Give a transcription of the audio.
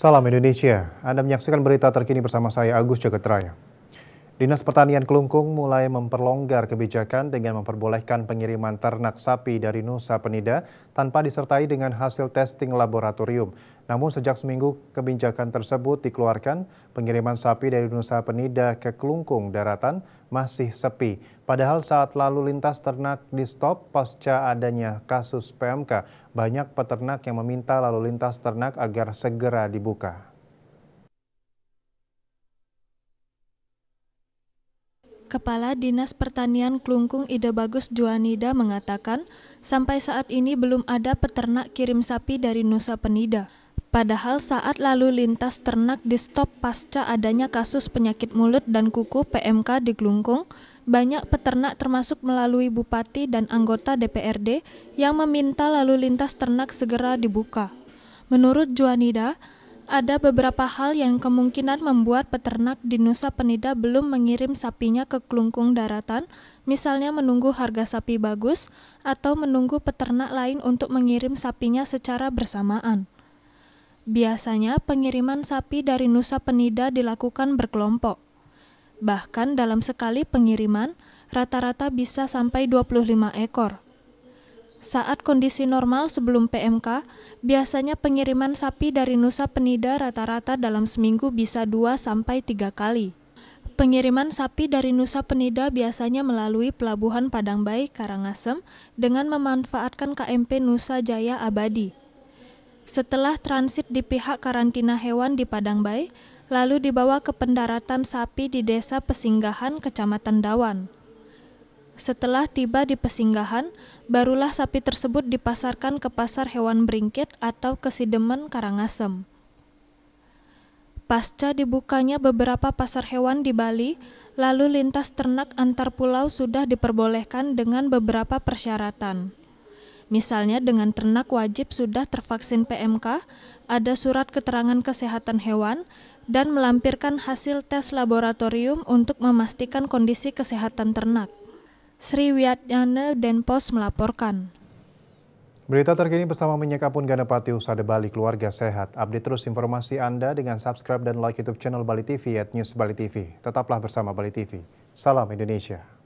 Salam Indonesia. Anda menyaksikan berita terkini bersama saya Agus Jagatraya. Dinas Pertanian Kelungkung mulai memperlonggar kebijakan dengan memperbolehkan pengiriman ternak sapi dari Nusa Penida tanpa disertai dengan hasil testing laboratorium. Namun sejak seminggu kebijakan tersebut dikeluarkan, pengiriman sapi dari Nusa Penida ke Kelungkung daratan masih sepi. Padahal saat lalu lintas ternak di stop pasca adanya kasus PMK, banyak peternak yang meminta lalu lintas ternak agar segera dibuka. Kepala Dinas Pertanian Klungkung Ida Bagus Juanida mengatakan, sampai saat ini belum ada peternak kirim sapi dari Nusa Penida. Padahal saat lalu lintas ternak di stop pasca adanya kasus penyakit mulut dan kuku PMK di Glungkung, banyak peternak termasuk melalui bupati dan anggota DPRD yang meminta lalu lintas ternak segera dibuka. Menurut Juanida, ada beberapa hal yang kemungkinan membuat peternak di Nusa Penida belum mengirim sapinya ke Klungkung daratan, misalnya menunggu harga sapi bagus atau menunggu peternak lain untuk mengirim sapinya secara bersamaan. Biasanya pengiriman sapi dari Nusa Penida dilakukan berkelompok. Bahkan dalam sekali pengiriman, rata-rata bisa sampai 25 ekor. Saat kondisi normal sebelum PMK, biasanya pengiriman sapi dari Nusa Penida rata-rata dalam seminggu bisa 2 sampai 3 kali. Pengiriman sapi dari Nusa Penida biasanya melalui Pelabuhan Padang Bay, Karangasem dengan memanfaatkan KMP Nusa Jaya Abadi. Setelah transit di pihak karantina hewan di Padang Bay, lalu dibawa ke pendaratan sapi di desa Pesinggahan, Kecamatan Dawan. Setelah tiba di Pesinggahan, barulah sapi tersebut dipasarkan ke pasar hewan beringkit atau ke Sidemen Karangasem. Pasca dibukanya beberapa pasar hewan di Bali, lalu lintas ternak antar pulau sudah diperbolehkan dengan beberapa persyaratan. Misalnya dengan ternak wajib sudah tervaksin PMK, ada surat keterangan kesehatan hewan, dan melampirkan hasil tes laboratorium untuk memastikan kondisi kesehatan ternak. Sri Wiyatyana Denpos melaporkan. Berita terkini bersama Menyeka Pun Ganapati Usada Bali Keluarga Sehat. Update terus informasi Anda dengan subscribe dan like YouTube channel Bali TV at News Bali TV. Tetaplah bersama Bali TV. Salam Indonesia.